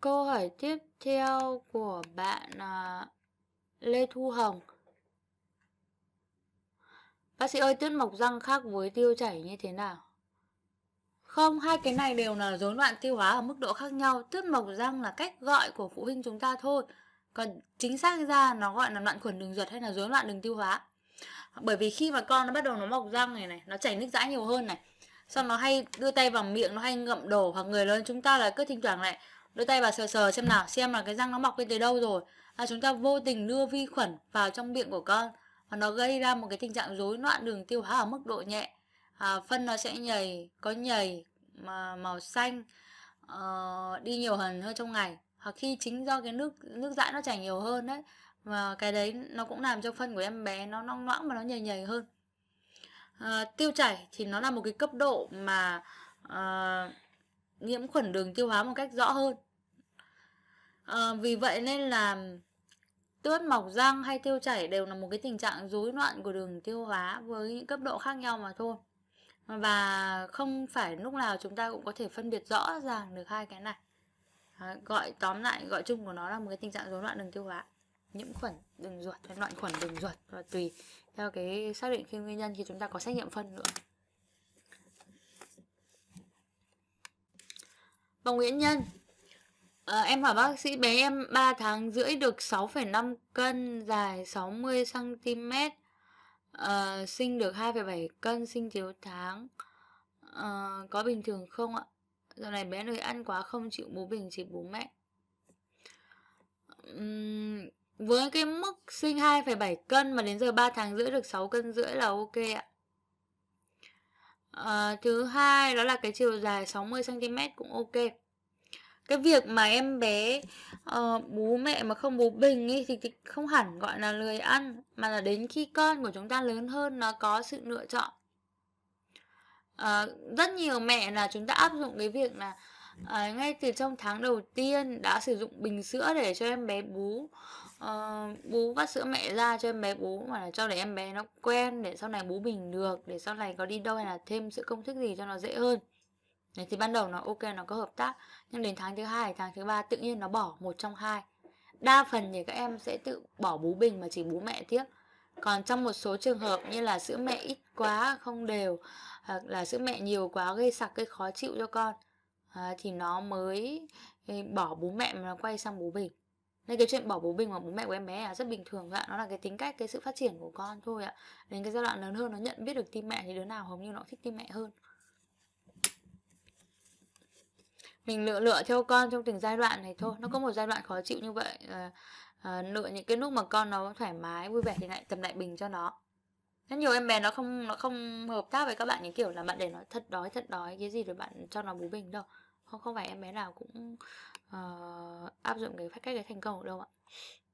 Câu hỏi tiếp theo của bạn à, Lê Thu Hồng Bác sĩ ơi, tuyết mọc răng khác với tiêu chảy như thế nào? Không, hai cái này đều là rối loạn tiêu hóa ở mức độ khác nhau. Tuyết mọc răng là cách gọi của phụ huynh chúng ta thôi. Còn chính xác ra nó gọi là loạn khuẩn đường ruột hay là rối loạn đường tiêu hóa. Bởi vì khi mà con nó bắt đầu nó mọc răng này này, nó chảy nước dãi nhiều hơn này. Xong nó hay đưa tay vào miệng, nó hay ngậm đổ hoặc người lớn chúng ta là cứ thỉnh thoảng lại đưa tay vào sờ sờ xem nào xem là cái răng nó mọc lên tới đâu rồi là chúng ta vô tình đưa vi khuẩn vào trong miệng của con và nó gây ra một cái tình trạng rối loạn đường tiêu hóa ở mức độ nhẹ à, phân nó sẽ nhầy có nhầy mà màu xanh uh, đi nhiều hơn hơn trong ngày hoặc khi chính do cái nước nước dãi nó chảy nhiều hơn đấy và cái đấy nó cũng làm cho phân của em bé nó nong loãng và nó nhầy nhầy hơn à, tiêu chảy thì nó là một cái cấp độ mà à, nhiễm khuẩn đường tiêu hóa một cách rõ hơn à, vì vậy nên là tuyết mọc răng hay tiêu chảy đều là một cái tình trạng rối loạn của đường tiêu hóa với những cấp độ khác nhau mà thôi và không phải lúc nào chúng ta cũng có thể phân biệt rõ ràng được hai cái này à, gọi tóm lại gọi chung của nó là một cái tình trạng rối loạn đường tiêu hóa nhiễm khuẩn đường ruột hay loạn khuẩn đường ruột và tùy theo cái xác định khi nguyên nhân thì chúng ta có xét nghiệm phân nữa và nguyên nhân Ờ, em hỏi bác sĩ bé em 3 tháng rưỡi được 6,5 cân, dài 60cm, ờ, sinh được 2,7 cân, sinh thiếu tháng. Ờ, có bình thường không ạ? Dạo này bé lười ăn quá không chịu bú bình chỉ bú mẹ. Uhm, với cái mức sinh 2,7 cân mà đến giờ 3 tháng rưỡi được 6 cân rưỡi là ok ạ. À, thứ hai đó là cái chiều dài 60 cm cũng ok cái việc mà em bé uh, bú mẹ mà không bú bình ấy thì, thì không hẳn gọi là lười ăn mà là đến khi con của chúng ta lớn hơn nó có sự lựa chọn uh, rất nhiều mẹ là chúng ta áp dụng cái việc là uh, ngay từ trong tháng đầu tiên đã sử dụng bình sữa để cho em bé bú uh, bú vắt sữa mẹ ra cho em bé bú mà là cho để em bé nó quen để sau này bú bình được để sau này có đi đâu hay là thêm sữa công thức gì cho nó dễ hơn thì ban đầu nó ok nó có hợp tác nhưng đến tháng thứ hai tháng thứ ba tự nhiên nó bỏ một trong hai đa phần thì các em sẽ tự bỏ bú bình mà chỉ bú mẹ tiếp còn trong một số trường hợp như là sữa mẹ ít quá không đều hoặc là sữa mẹ nhiều quá gây sặc gây khó chịu cho con à, thì nó mới ừ, bỏ bú mẹ mà nó quay sang bú bình nên cái chuyện bỏ bú bình hoặc bú mẹ của em bé là rất bình thường ạ nó là cái tính cách cái sự phát triển của con thôi ạ đến cái giai đoạn lớn hơn nó nhận biết được tim mẹ thì đứa nào hầu như nó thích tim mẹ hơn mình lựa lựa theo con trong từng giai đoạn này thôi nó có một giai đoạn khó chịu như vậy à, ờ, à, ờ, lựa những cái lúc mà con nó thoải mái vui vẻ thì lại tập lại bình cho nó rất nhiều em bé nó không nó không hợp tác với các bạn những kiểu là bạn để nó thật đói thật đói cái gì rồi bạn cho nó bú bình đâu không không phải em bé nào cũng uh, áp dụng cái cách cái thành công đâu ạ